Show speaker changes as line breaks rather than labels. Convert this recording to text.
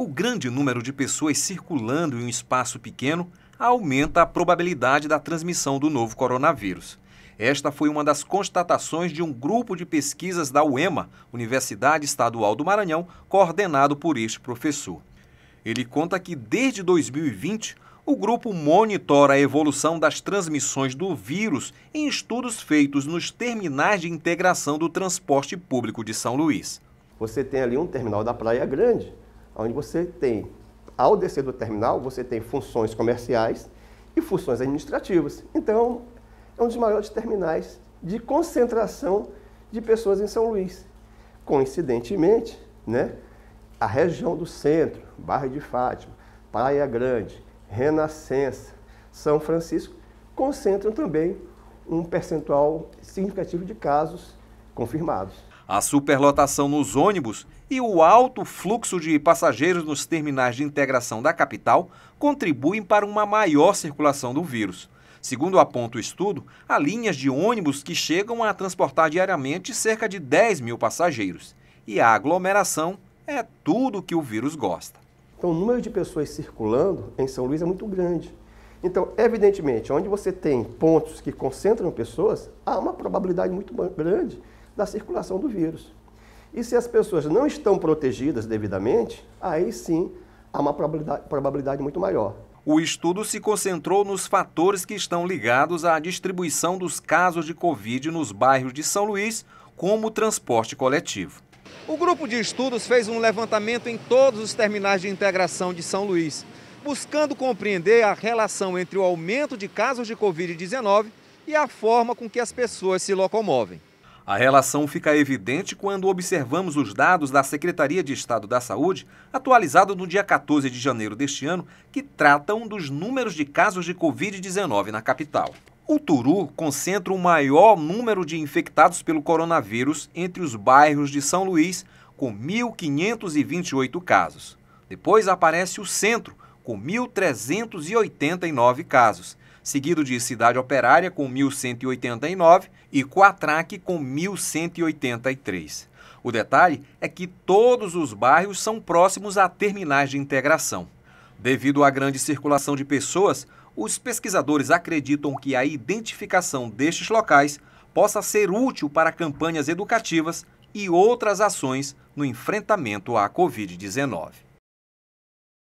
O grande número de pessoas circulando em um espaço pequeno aumenta a probabilidade da transmissão do novo coronavírus. Esta foi uma das constatações de um grupo de pesquisas da UEMA, Universidade Estadual do Maranhão, coordenado por este professor. Ele conta que desde 2020, o grupo monitora a evolução das transmissões do vírus em estudos feitos nos terminais de integração do transporte público de São Luís. Você tem ali um terminal da Praia Grande,
onde você tem, ao descer do terminal, você tem funções comerciais e funções administrativas. Então, é um dos maiores terminais de concentração de pessoas em São Luís. Coincidentemente, né, a região do centro, Barra de Fátima, Praia Grande, Renascença, São Francisco, concentram também um percentual significativo de
casos confirmados. A superlotação nos ônibus e o alto fluxo de passageiros nos terminais de integração da capital contribuem para uma maior circulação do vírus. Segundo aponta o estudo, há linhas de ônibus que chegam a transportar diariamente cerca de 10 mil passageiros. E a aglomeração é tudo que o vírus gosta.
Então, o número de pessoas circulando em São Luís é muito grande. Então, evidentemente, onde você tem pontos que concentram pessoas, há uma probabilidade muito grande da circulação do vírus. E se as pessoas não estão protegidas devidamente, aí sim há uma probabilidade, probabilidade muito maior.
O estudo se concentrou nos fatores que estão ligados à distribuição dos casos de Covid nos bairros de São Luís, como o transporte coletivo. O grupo de estudos fez um levantamento em todos os terminais de integração de São Luís, buscando compreender a relação entre o aumento de casos de Covid-19 e a forma com que as pessoas se locomovem. A relação fica evidente quando observamos os dados da Secretaria de Estado da Saúde, atualizado no dia 14 de janeiro deste ano, que tratam dos números de casos de Covid-19 na capital. O Turu concentra o maior número de infectados pelo coronavírus entre os bairros de São Luís, com 1.528 casos. Depois aparece o centro, com 1.389 casos seguido de Cidade Operária com 1.189 e Quatraque com 1.183. O detalhe é que todos os bairros são próximos a terminais de integração. Devido à grande circulação de pessoas, os pesquisadores acreditam que a identificação destes locais possa ser útil para campanhas educativas e outras ações no enfrentamento à Covid-19.